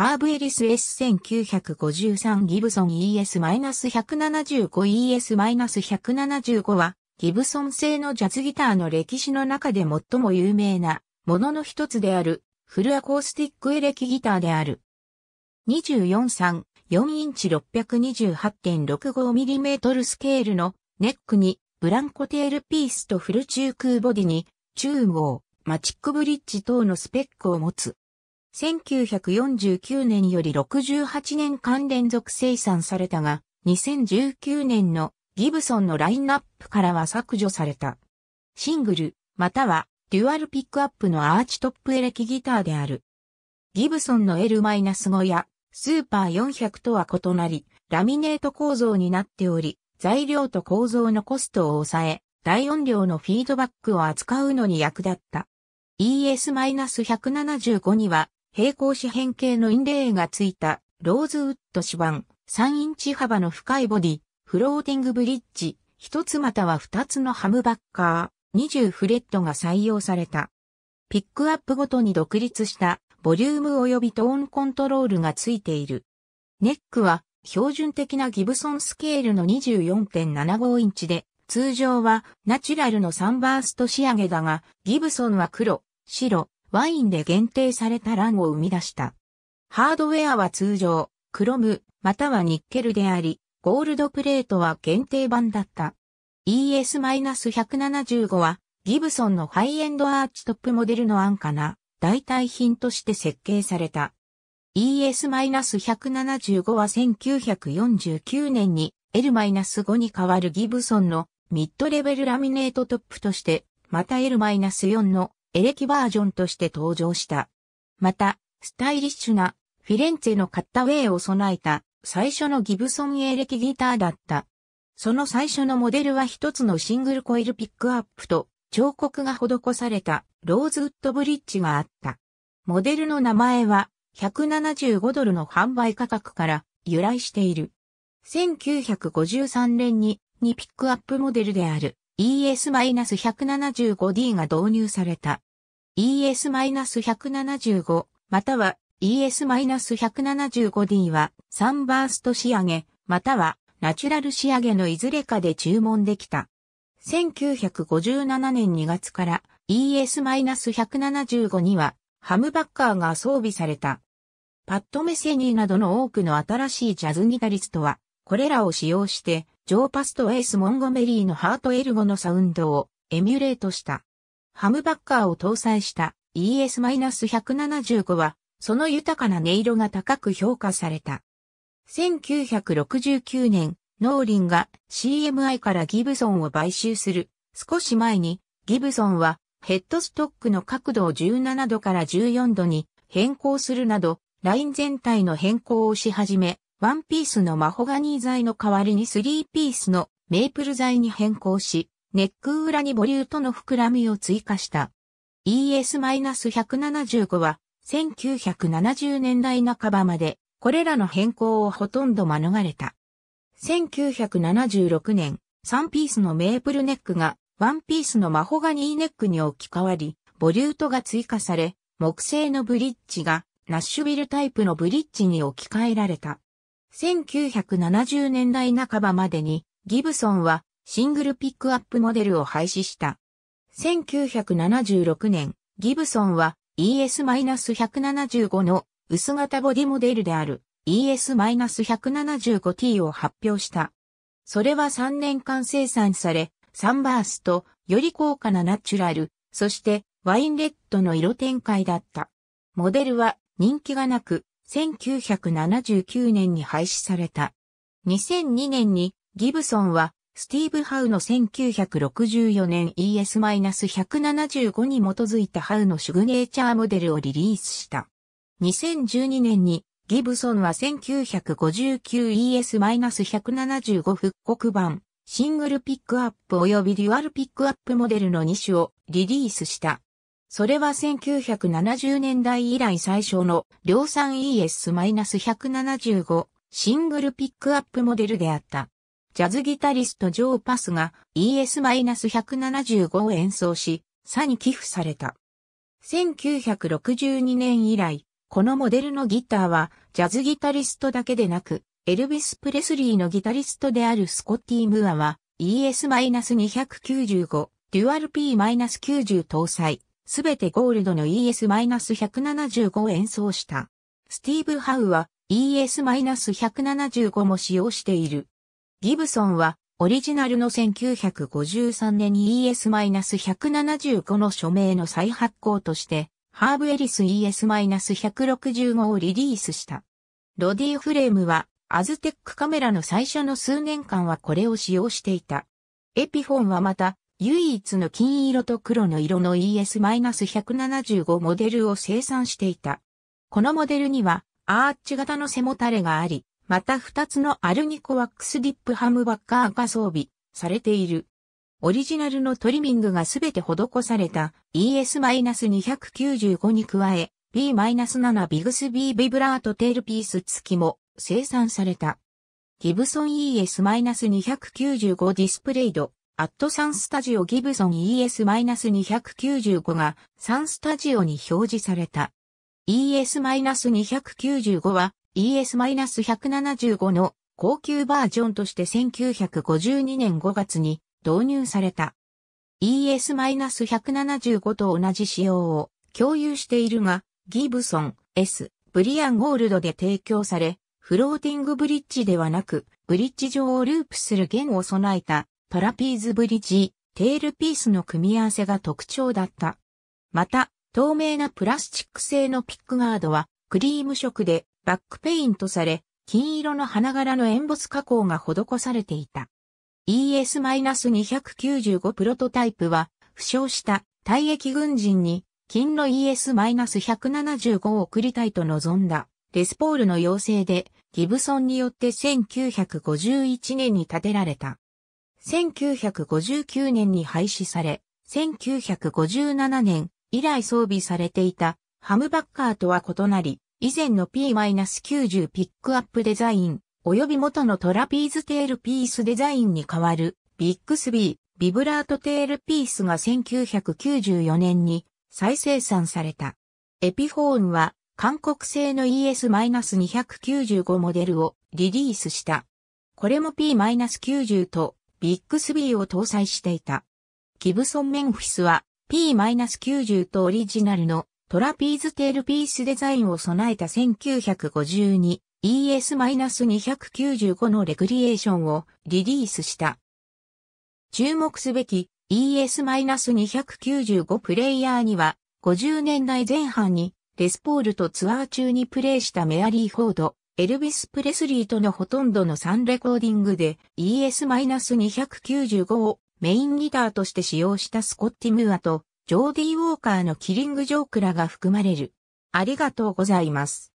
ハーブエリス S1953 ギブソン ES-175ES-175 は、ギブソン製のジャズギターの歴史の中で最も有名なものの一つである、フルアコースティックエレキギターである。24-3、4インチ 628.65mm スケールのネックにブランコテールピースとフル中空ボディに中央、マチックブリッジ等のスペックを持つ。1949年より68年間連続生産されたが、2019年のギブソンのラインナップからは削除された。シングル、またはデュアルピックアップのアーチトップエレキギターである。ギブソンの L-5 やスーパー400とは異なり、ラミネート構造になっており、材料と構造のコストを抑え、大音量のフィードバックを扱うのに役立った。ES-175 には平行四辺形のインレーがついたローズウッド指板、3インチ幅の深いボディ、フローティングブリッジ、一つまたは二つのハムバッカー、20フレットが採用された。ピックアップごとに独立したボリューム及びトーンコントロールがついている。ネックは標準的なギブソンスケールの24.75インチで、通常はナチュラルのサンバースト仕上げだが、ギブソンは黒、白、ワインで限定されたランを生み出した。ハードウェアは通常、クロム、またはニッケルであり、ゴールドプレートは限定版だった。ES-175 は、ギブソンのハイエンドアーチトップモデルの案かな、代替品として設計された。ES-175 は1949年に L-5 に代わるギブソンのミッドレベルラミネートトップとして、また L-4 のエレキバージョンとして登場した。また、スタイリッシュなフィレンツェのカッタウェイを備えた最初のギブソンエレキギターだった。その最初のモデルは一つのシングルコイルピックアップと彫刻が施されたローズウッドブリッジがあった。モデルの名前は175ドルの販売価格から由来している。1953年に2ピックアップモデルである ES-175D が導入された。ES-175 または ES-175D はサンバースト仕上げまたはナチュラル仕上げのいずれかで注文できた。1957年2月から ES-175 にはハムバッカーが装備された。パッド・メセニーなどの多くの新しいジャズギタリストはこれらを使用してジョーパスとエース・モンゴメリーのハートエルゴのサウンドをエミュレートした。ハムバッカーを搭載した ES-175 は、その豊かな音色が高く評価された。1969年、ノーリンが CMI からギブソンを買収する。少し前に、ギブソンはヘッドストックの角度を17度から14度に変更するなど、ライン全体の変更をし始め、ワンピースのマホガニー材の代わりにスリーピースのメープル材に変更し、ネック裏にボリュートの膨らみを追加した。ES-175 は1970年代半ばまでこれらの変更をほとんど免れた。1976年、サンピースのメープルネックがワンピースのマホガニーネックに置き換わり、ボリュートが追加され、木製のブリッジがナッシュビルタイプのブリッジに置き換えられた。1970年代半ばまでにギブソンはシングルピックアップモデルを廃止した。1976年、ギブソンは ES-175 の薄型ボディモデルである ES-175T を発表した。それは3年間生産され、サンバースとより高価なナチュラル、そしてワインレッドの色展開だった。モデルは人気がなく、1979年に廃止された。2002年にギブソンはスティーブ・ハウの1964年 ES-175 に基づいたハウのシグネーチャーモデルをリリースした。2012年にギブソンは 1959ES-175 復刻版シングルピックアップ及びデュアルピックアップモデルの2種をリリースした。それは1970年代以来最小の量産 ES-175 シングルピックアップモデルであった。ジャズギタリストジョー・パスが ES-175 を演奏し、サに寄付された。1962年以来、このモデルのギターは、ジャズギタリストだけでなく、エルビス・プレスリーのギタリストであるスコッティ・ムアは、ES-295、デュアル P-90 搭載、すべてゴールドの ES-175 演奏した。スティーブ・ハウは ES-175 も使用している。ギブソンはオリジナルの1953年に ES-175 の署名の再発行としてハーブエリス ES-165 をリリースした。ロディフレームはアズテックカメラの最初の数年間はこれを使用していた。エピフォンはまた唯一の金色と黒の色の ES-175 モデルを生産していた。このモデルにはアーチ型の背もたれがあり、また2つのアルニコワックスディップハムバッカーが装備されている。オリジナルのトリミングがすべて施された ES-295 に加え B-7 ビグスビービブラートテールピース付きも生産された。ギブソン ES-295 ディスプレイドアットサンスタジオギブソン ES-295 がサンスタジオに表示された。ES-295 は ES-175 の高級バージョンとして1952年5月に導入された。ES-175 と同じ仕様を共有しているが、ギブソン S、ブリアンゴールドで提供され、フローティングブリッジではなく、ブリッジ上をループする弦を備えたパラピーズブリッジ、テールピースの組み合わせが特徴だった。また、透明なプラスチック製のピックガードはクリーム色でバックペイントされ、金色の花柄のエンボス加工が施されていた。ES-295 プロトタイプは、負傷した退役軍人に、金の ES-175 を送りたいと望んだ、レスポールの要請で、ギブソンによって1951年に建てられた。1959年に廃止され、1957年以来装備されていたハムバッカーとは異なり、以前の P-90 ピックアップデザイン、及び元のトラピーズテールピースデザインに変わる、ビッグスビー、ビブラートテールピースが1994年に再生産された。エピフォーンは韓国製の ES-295 モデルをリリースした。これも P-90 とビッグスビーを搭載していた。ギブソン・メンフィスは P-90 とオリジナルのトラピーズテールピースデザインを備えた 1952ES-295 のレクリエーションをリリースした。注目すべき ES-295 プレイヤーには50年代前半にレスポールとツアー中にプレイしたメアリー・フォード、エルビス・プレスリーとのほとんどの3レコーディングで ES-295 をメインギターとして使用したスコッティ・ムーアとジョーディ・ウォーカーのキリング・ジョークらが含まれる。ありがとうございます。